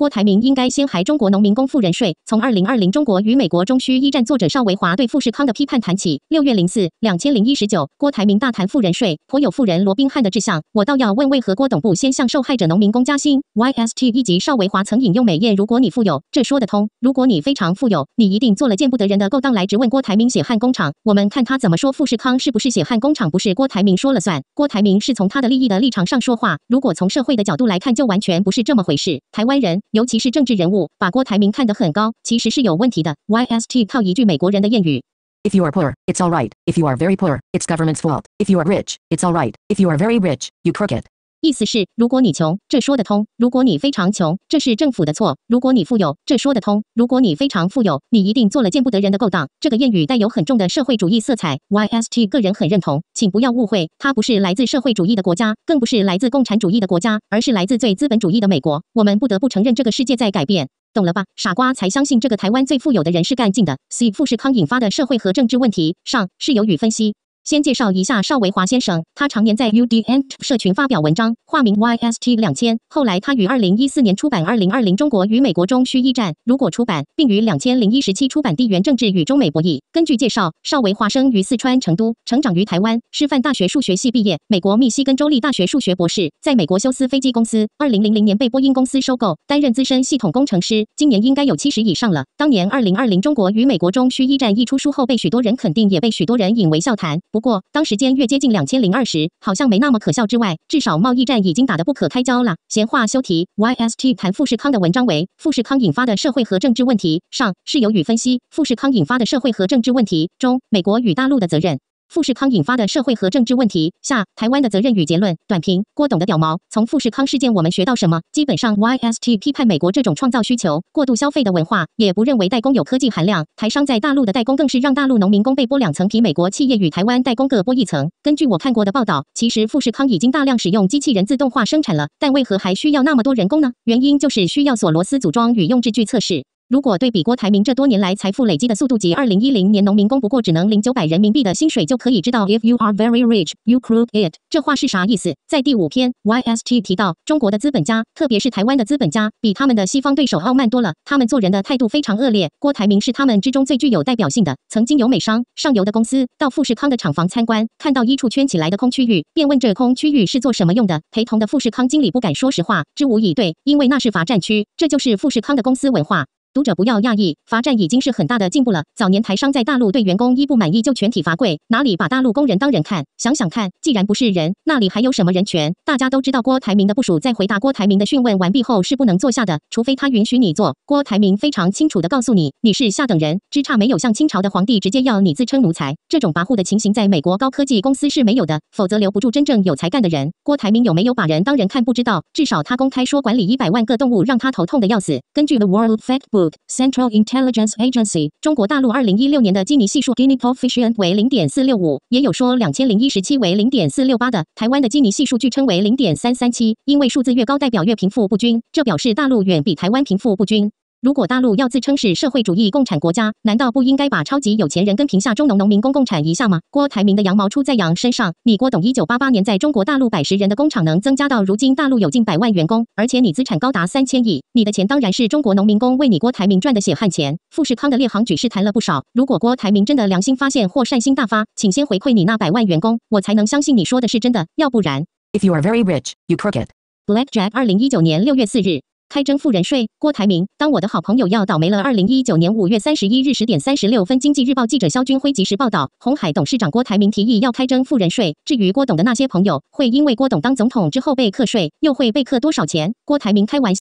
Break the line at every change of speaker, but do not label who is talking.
郭台铭应该先还中国农民工富人税。从二零二零中国与美国中需一战，作者邵维华对富士康的批判谈起。六月零四两千零一十九，郭台铭大谈富人税，颇有富人罗宾汉的志向。我倒要问，为何郭董不先向受害者农民工加薪？Y S T 一级邵维华曾引用美艳，如果你富有，这说得通；如果你非常富有，你一定做了见不得人的勾当来质问郭台铭血汗工厂，我们看他怎么说。富士康是不是血汗工厂，不是郭台铭说了算。郭台铭是从他的利益的立场上说话。如果从社会的角度来看，就完全不是这么回事。台湾人。尤其是政治人物，把郭台铭看得很高，其实是有问题的。YST 套一句美国人的谚语。If you are poor, it's all right. If you are very poor, it's government's fault. If you are rich, it's all right. If you are very rich, you crooked. 意思是，如果你穷，这说得通；如果你非常穷，这是政府的错；如果你富有，这说得通；如果你非常富有，你一定做了见不得人的勾当。这个谚语带有很重的社会主义色彩。YST 个人很认同，请不要误会，它不是来自社会主义的国家，更不是来自共产主义的国家，而是来自最资本主义的美国。我们不得不承认，这个世界在改变，懂了吧？傻瓜才相信这个台湾最富有的人是干净的。C 富士康引发的社会和政治问题上，是由与分析。先介绍一下邵维华先生，他常年在 U D N 社群发表文章，化名 Y S T 两千。后来他于二零一四年出版《二零二零中国与美国中需一战如果出版》，并于两千零一十七出版《地缘政治与中美博弈》。根据介绍，邵维华生于四川成都，成长于台湾，师范大学数学系毕业，美国密西根州立大学数学博士，在美国休斯飞机公司，二零零零年被波音公司收购，担任资深系统工程师。今年应该有七十以上了。当年《二零二零中国与美国中需一战》一出书后，被许多人肯定，也被许多人引为笑谈。不过，当时间越接近两千零二时，好像没那么可笑。之外，至少贸易战已经打得不可开交了。闲话休题 y s t 谈富士康的文章为《富士康引发的社会和政治问题》上是由于分析《富士康引发的社会和政治问题》中美国与大陆的责任。富士康引发的社会和政治问题下，台湾的责任与结论短评：郭董的屌毛。从富士康事件，我们学到什么？基本上，YST 批判美国这种创造需求、过度消费的文化，也不认为代工有科技含量。台商在大陆的代工，更是让大陆农民工被剥两层皮，美国企业与台湾代工各剥一层。根据我看过的报道，其实富士康已经大量使用机器人自动化生产了，但为何还需要那么多人工呢？原因就是需要锁螺丝组装与用制具测试。如果对比郭台铭这多年来财富累积的速度，及二零一零年农民工不过只能零九百人民币的薪水，就可以知道 If you are very rich, you crook it。这话是啥意思？在第五篇 YST 提到，中国的资本家，特别是台湾的资本家，比他们的西方对手傲慢多了。他们做人的态度非常恶劣。郭台铭是他们之中最具有代表性的。曾经有美商上游的公司到富士康的厂房参观，看到一处圈起来的空区域，便问这空区域是做什么用的。陪同的富士康经理不敢说实话，支吾以对，因为那是罚站区。这就是富士康的公司文化。读者不要讶异，罚站已经是很大的进步了。早年台商在大陆对员工一不满意就全体罚跪，哪里把大陆工人当人看？想想看，既然不是人，那里还有什么人权？大家都知道郭台铭的部署，在回答郭台铭的讯问完毕后是不能坐下的，除非他允许你坐。郭台铭非常清楚的告诉你，你是下等人，只差没有像清朝的皇帝直接要你自称奴才。这种跋扈的情形在美国高科技公司是没有的，否则留不住真正有才干的人。郭台铭有没有把人当人看，不知道，至少他公开说管理一百万个动物让他头痛的要死。根据 The World Factbook。Central Intelligence Agency。中国大陆二零一六年的基尼系数 （Gini coefficient） 为零点四六五，也有说两千零一十七为零点四六八的。台湾的基尼系数据称为零点三三七，因为数字越高代表越贫富不均，这表示大陆远比台湾贫富不均。如果大陆要自称是社会主义共产国家，难道不应该把超级有钱人跟贫下中农、农民工共产一下吗？郭台铭的羊毛出在羊身上，你郭董一九八八年在中国大陆百十人的工厂，能增加到如今大陆有近百万员工，而且你资产高达三千亿，你的钱当然是中国农民工为你郭台铭赚的血汗钱。富士康的列行举事谈了不少，如果郭台铭真的良心发现或善心大发，请先回馈你那百万员工，我才能相信你说的是真的，要不然。If you are very rich, you crooked. Black Jack，二零一九年六月四日。开征富人税，郭台铭，当我的好朋友要倒霉了。二零一九年五月三十一日十点三十六分，经济日报记者肖军辉及时报道，红海董事长郭台铭提议要开征富人税。至于郭董的那些朋友会因为郭董当总统之后被课税，又会被课多少钱？郭台铭开玩。笑。